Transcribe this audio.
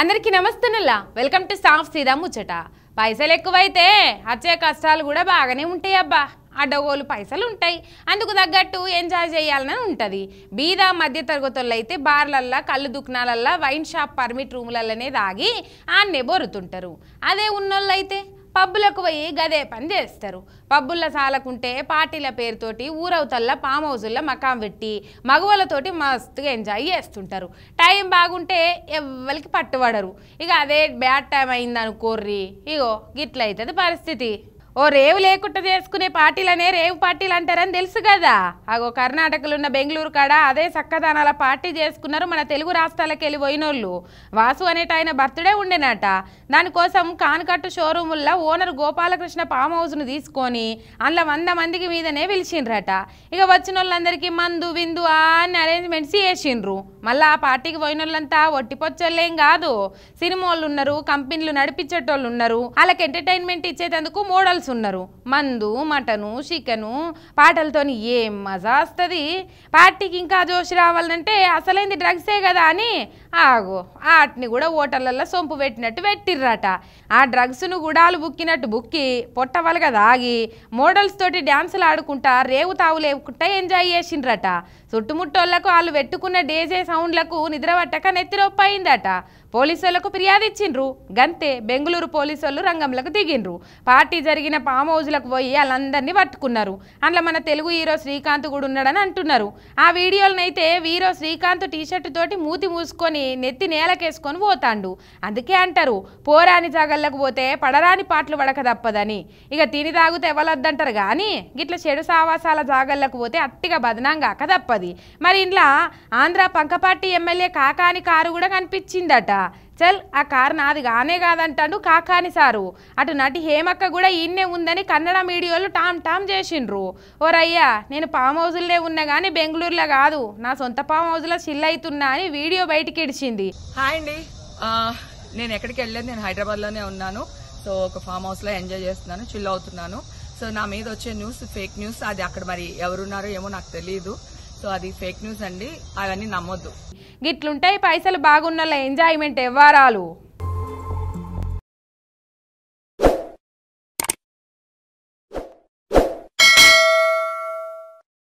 అందరికీ నమస్తేనల్లా welcome to సాఫ్ సీదా ముచ్చట పైసలు ఎక్కువైతే వచ్చే కష్టాలు కూడా బాగానే ఉంటాయి అబ్బా అడ్డగోలు పైసలు ఉంటాయి అందుకు తగ్గట్టు ఎంజాయ్ చేయాలని ఉంటుంది బీద మధ్యతరగతుల్లో అయితే బార్లల్లా కళ్ళు దుకాణాలల్లా వైన్ షాప్ పర్మిట్ రూములలోనే దాగి ఆన్నే బొరుతుంటారు అదే ఉన్నోళ్ళు పబ్బులకు పోయి గదే పని చేస్తారు పబ్బుల్లో సాలకుంటే పార్టీల పేరుతోటి ఊరవతల్ల పామ్ హౌజుల్లో మకాం పెట్టి మగవాళ్ళతోటి మస్తుగా ఎంజాయ్ చేస్తుంటారు టైం బాగుంటే ఎవ్వరికి పట్టుబడరు ఇక అదే బ్యాడ్ టైం అయిందనుకోర్రి ఇగో గిట్లయితుంది పరిస్థితి ఓ రేవు లేకుండా చేసుకునే పార్టీలనే రేవు పార్టీలు అంటారని తెలుసు కదా అగో కర్ణాటకలో ఉన్న బెంగళూరు కాడ అదే చక్కదానాల పార్టీ చేసుకున్నారు మన తెలుగు రాష్ట్రాలకు వెళ్ళి పోయినోళ్ళు వాసు అనేట ఆయన బర్త్డే ఉండేనట దానికోసం కాన్కట్టు షోరూముల్లో ఓనర్ గోపాలకృష్ణ ఫామ్ హౌస్ను తీసుకొని అందులో వంద మందికి మీదనే పిలిచిండ్రట ఇక వచ్చిన వాళ్ళందరికీ మందు విందు అన్ని అరేంజ్మెంట్స్ చేసిండ్రు మళ్ళీ ఆ పార్టీకి పోయినోళ్ళంతా ఒట్టిపొచ్చోళ్ళేం కాదు సినిమాలు ఉన్నారు కంపెనీలు నడిపించేటోళ్ళు ఉన్నారు వాళ్ళకి ఎంటర్టైన్మెంట్ ఇచ్చేటందుకు మోడల్స్ ఉన్నారు మందు మటను చికెను పాటలతోని ఏం మజా వస్తుంది పార్టీకి ఇంకా జోషి రావాలంటే అసలైంది డ్రగ్సే కదా అని ఆగో వాటిని కూడా ఓటర్లలో సొంపు పెట్టినట్టు పెట్టిర్రట ఆ డ్రగ్స్ను గుడాలు బుక్కినట్టు బుక్కి పొట్టవలగా దాగి మోడల్స్ తోటి డ్యాన్సులు ఆడుకుంటా రేవు తావు లేకుండా ఎంజాయ్ చేసిండ్రట చుట్టుముట్టోళ్లకు వాళ్ళు పెట్టుకున్న డేజే సౌండ్లకు నిద్రపట్టక నెత్తిరొప్పయిందట పోలీసులకు ఫిర్యాదు ఇచ్చిండ్రు గంతే బెంగళూరు పోలీసులు రంగంలోకి దిగిండ్రు పార్టీ జరిగిన పామ్ హౌజ్లకు పోయి వాళ్ళందరినీ పట్టుకున్నారు అందులో మన తెలుగు హీరో శ్రీకాంత్ కూడా ఉన్నాడని అంటున్నారు ఆ వీడియోలనైతే వీరో శ్రీకాంత్ టీషర్ట్ తోటి మూతి మూసుకొని నెత్తి నేలకేసుకొని పోతాండు అందుకే అంటారు పోరాని జాగల్లకు పోతే పడరాని పాటలు పడక తప్పదని ఇక తిని తాగుతే ఎవలొద్దంటారు కానీ గిట్ల చెడు సావాసాల జాగల్లకు పోతే అట్టిగా బదనాం కాక తప్పది మరి ఇంట్లో ఆంధ్ర పంకపాటి ఎమ్మెల్యే కాకాని కారు కూడా కనిపించిందట చల్ ఆ కారు నాది కానే కాదంటాడు కాకాని సారు అటు నటి హేమక్క కూడా ఈయన్నే ఉందని కన్నడ మీడియాలో టామ్ టామ్ చేసిండ్రు ఓరయ్యా నేను పామ్ హౌజుల్నే ఉన్నా కానీ బెంగళూరులో కాదు నా సొంత పామ్ హౌజులో చిల్ అవుతున్నా అని వీడియో బయటికి ఇడిచింది హాయ్ అండి నేను ఎక్కడికి వెళ్ళలేదు నేను హైదరాబాద్లోనే ఉన్నాను సో ఒక ఫామ్ హౌస్లో ఎంజాయ్ చేస్తున్నాను చిల్ అవుతున్నాను సో నా మీద వచ్చే న్యూస్ ఫేక్ న్యూస్ అది అక్కడ మరి ఎవరున్నారో ఏమో నాకు తెలియదు సో అది ఫేక్ న్యూస్ అండి అవన్నీ నమ్మొద్దు గిట్లుంటాయి పైసలు బాగున్న ఎంజాయ్మెంట్ ఎవ్వరాలు